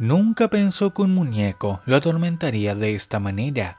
Nunca pensó que un muñeco lo atormentaría de esta manera.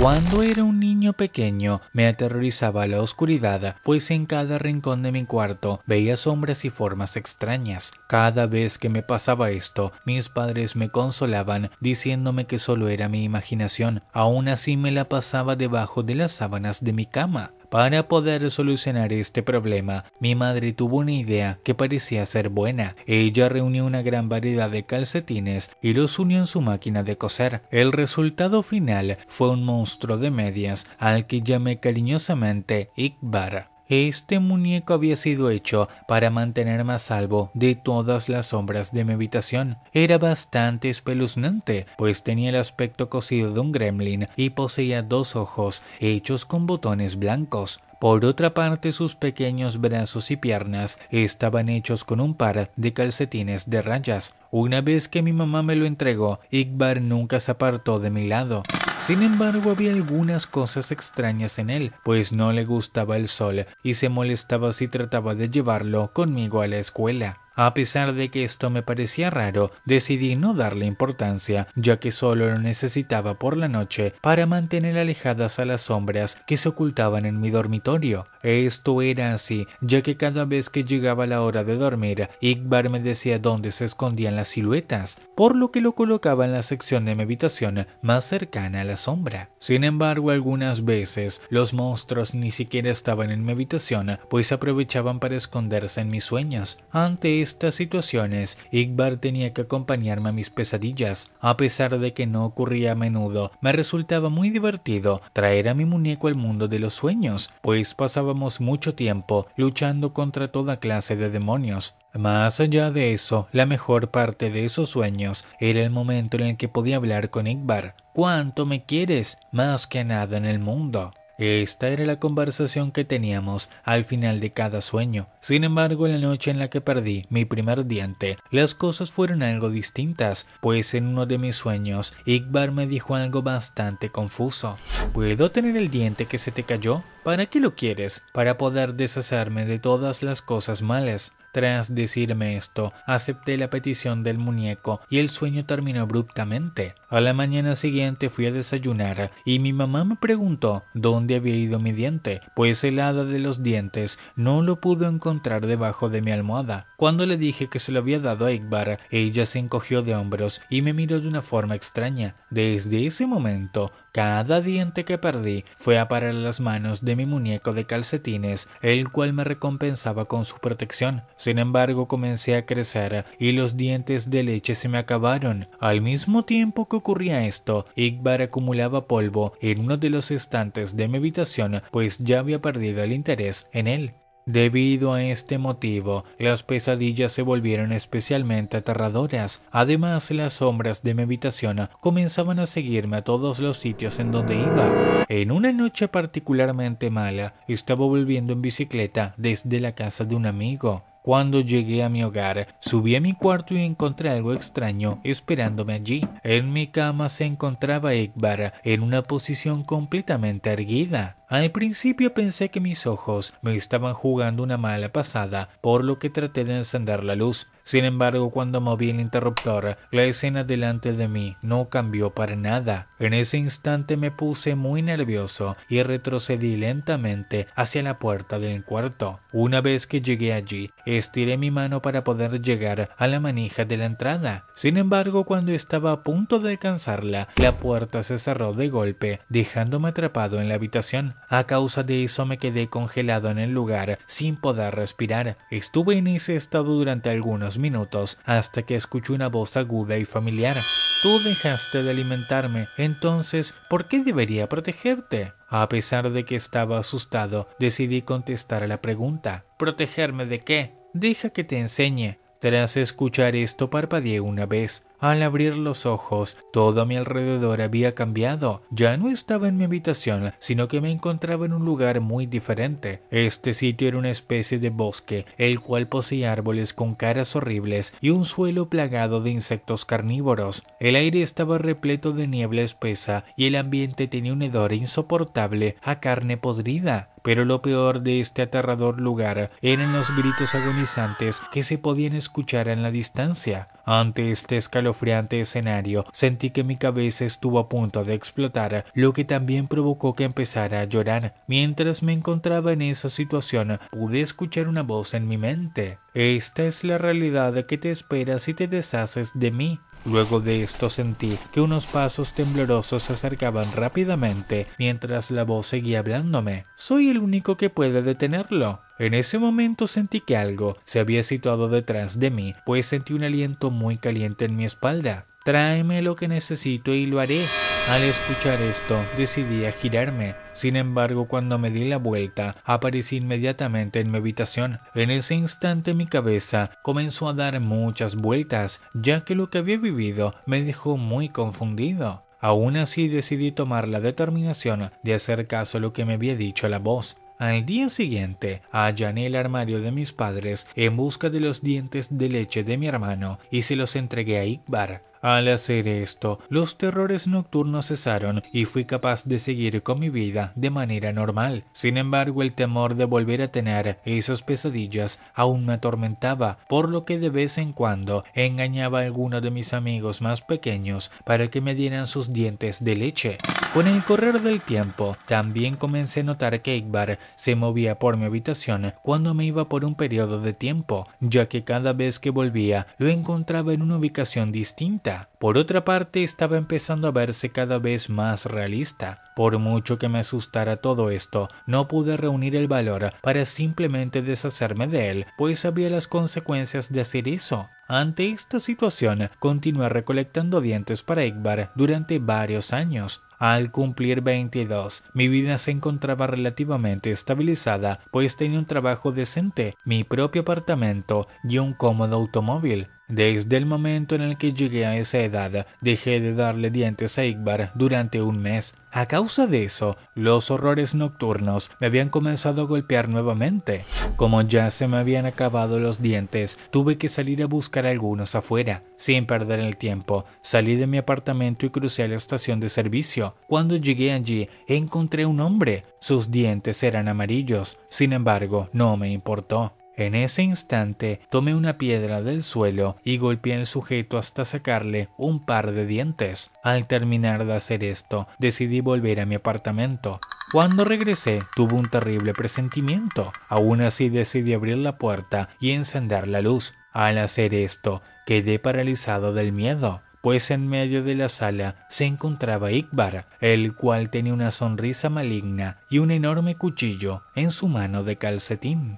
Cuando era un niño pequeño me aterrorizaba la oscuridad, pues en cada rincón de mi cuarto veía sombras y formas extrañas. Cada vez que me pasaba esto, mis padres me consolaban diciéndome que solo era mi imaginación. Aún así me la pasaba debajo de las sábanas de mi cama. Para poder solucionar este problema, mi madre tuvo una idea que parecía ser buena. Ella reunió una gran variedad de calcetines y los unió en su máquina de coser. El resultado final fue un monstruo de medias al que llamé cariñosamente Iqbar. Este muñeco había sido hecho para mantenerme a salvo de todas las sombras de mi habitación. Era bastante espeluznante, pues tenía el aspecto cosido de un gremlin y poseía dos ojos hechos con botones blancos. Por otra parte, sus pequeños brazos y piernas estaban hechos con un par de calcetines de rayas. Una vez que mi mamá me lo entregó, Igbar nunca se apartó de mi lado. Sin embargo, había algunas cosas extrañas en él, pues no le gustaba el sol y se molestaba si trataba de llevarlo conmigo a la escuela. A pesar de que esto me parecía raro, decidí no darle importancia, ya que solo lo necesitaba por la noche para mantener alejadas a las sombras que se ocultaban en mi dormitorio. Esto era así, ya que cada vez que llegaba la hora de dormir, Igbar me decía dónde se escondían las siluetas, por lo que lo colocaba en la sección de mi habitación más cercana a la sombra. Sin embargo, algunas veces los monstruos ni siquiera estaban en mi habitación, pues aprovechaban para esconderse en mis sueños. Ante estas situaciones, Igbar tenía que acompañarme a mis pesadillas. A pesar de que no ocurría a menudo, me resultaba muy divertido traer a mi muñeco al mundo de los sueños, pues pasábamos mucho tiempo luchando contra toda clase de demonios. Más allá de eso, la mejor parte de esos sueños era el momento en el que podía hablar con Igbar. ¿Cuánto me quieres? Más que nada en el mundo. Esta era la conversación que teníamos al final de cada sueño. Sin embargo, la noche en la que perdí mi primer diente, las cosas fueron algo distintas, pues en uno de mis sueños, Igbar me dijo algo bastante confuso. ¿Puedo tener el diente que se te cayó? ¿Para qué lo quieres? Para poder deshacerme de todas las cosas malas. Tras decirme esto, acepté la petición del muñeco y el sueño terminó abruptamente. A la mañana siguiente fui a desayunar y mi mamá me preguntó dónde había ido mi diente, pues el hada de los dientes no lo pudo encontrar debajo de mi almohada. Cuando le dije que se lo había dado a Igbar, ella se encogió de hombros y me miró de una forma extraña. Desde ese momento cada diente que perdí fue a parar a las manos de mi muñeco de calcetines, el cual me recompensaba con su protección. Sin embargo, comencé a crecer y los dientes de leche se me acabaron. Al mismo tiempo que ocurría esto, Igbar acumulaba polvo en uno de los estantes de mi habitación, pues ya había perdido el interés en él. Debido a este motivo, las pesadillas se volvieron especialmente aterradoras. Además, las sombras de mi habitación comenzaban a seguirme a todos los sitios en donde iba. En una noche particularmente mala, estaba volviendo en bicicleta desde la casa de un amigo. Cuando llegué a mi hogar, subí a mi cuarto y encontré algo extraño esperándome allí. En mi cama se encontraba Iqbar en una posición completamente erguida. Al principio pensé que mis ojos me estaban jugando una mala pasada, por lo que traté de encender la luz. Sin embargo, cuando moví el interruptor, la escena delante de mí no cambió para nada. En ese instante me puse muy nervioso y retrocedí lentamente hacia la puerta del cuarto. Una vez que llegué allí, estiré mi mano para poder llegar a la manija de la entrada. Sin embargo, cuando estaba a punto de alcanzarla, la puerta se cerró de golpe, dejándome atrapado en la habitación. A causa de eso me quedé congelado en el lugar sin poder respirar. Estuve en ese estado durante algunos minutos hasta que escuché una voz aguda y familiar. Tú dejaste de alimentarme, entonces, ¿por qué debería protegerte? A pesar de que estaba asustado, decidí contestar a la pregunta. ¿Protegerme de qué? Deja que te enseñe. Tras escuchar esto parpadeé una vez. Al abrir los ojos, todo a mi alrededor había cambiado. Ya no estaba en mi habitación, sino que me encontraba en un lugar muy diferente. Este sitio era una especie de bosque, el cual poseía árboles con caras horribles y un suelo plagado de insectos carnívoros. El aire estaba repleto de niebla espesa y el ambiente tenía un hedor insoportable a carne podrida. Pero lo peor de este aterrador lugar eran los gritos agonizantes que se podían escuchar en la distancia. Ante este escalofriante escenario, sentí que mi cabeza estuvo a punto de explotar, lo que también provocó que empezara a llorar. Mientras me encontraba en esa situación, pude escuchar una voz en mi mente. Esta es la realidad que te espera si te deshaces de mí. Luego de esto sentí que unos pasos temblorosos se acercaban rápidamente mientras la voz seguía hablándome. Soy el único que puede detenerlo. En ese momento sentí que algo se había situado detrás de mí, pues sentí un aliento muy caliente en mi espalda. Tráeme lo que necesito y lo haré. Al escuchar esto, decidí a girarme. Sin embargo, cuando me di la vuelta, aparecí inmediatamente en mi habitación. En ese instante mi cabeza comenzó a dar muchas vueltas, ya que lo que había vivido me dejó muy confundido. Aún así decidí tomar la determinación de hacer caso a lo que me había dicho la voz. Al día siguiente, allané el armario de mis padres en busca de los dientes de leche de mi hermano y se los entregué a Iqbar. Al hacer esto, los terrores nocturnos cesaron y fui capaz de seguir con mi vida de manera normal. Sin embargo, el temor de volver a tener esas pesadillas aún me atormentaba, por lo que de vez en cuando engañaba a alguno de mis amigos más pequeños para que me dieran sus dientes de leche. Con el correr del tiempo, también comencé a notar que Igbar se movía por mi habitación cuando me iba por un periodo de tiempo, ya que cada vez que volvía lo encontraba en una ubicación distinta por otra parte, estaba empezando a verse cada vez más realista. Por mucho que me asustara todo esto, no pude reunir el valor para simplemente deshacerme de él, pues sabía las consecuencias de hacer eso. Ante esta situación, continué recolectando dientes para Igbar durante varios años. Al cumplir 22, mi vida se encontraba relativamente estabilizada, pues tenía un trabajo decente, mi propio apartamento y un cómodo automóvil. Desde el momento en el que llegué a esa edad, dejé de darle dientes a Igbar durante un mes. A causa de eso, los horrores nocturnos me habían comenzado a golpear nuevamente. Como ya se me habían acabado los dientes, tuve que salir a buscar algunos afuera. Sin perder el tiempo, salí de mi apartamento y crucé a la estación de servicio. Cuando llegué allí, encontré un hombre. Sus dientes eran amarillos. Sin embargo, no me importó. En ese instante tomé una piedra del suelo y golpeé al sujeto hasta sacarle un par de dientes. Al terminar de hacer esto, decidí volver a mi apartamento. Cuando regresé, tuve un terrible presentimiento. Aún así decidí abrir la puerta y encender la luz. Al hacer esto, quedé paralizado del miedo pues en medio de la sala se encontraba Iqbar, el cual tenía una sonrisa maligna y un enorme cuchillo en su mano de calcetín.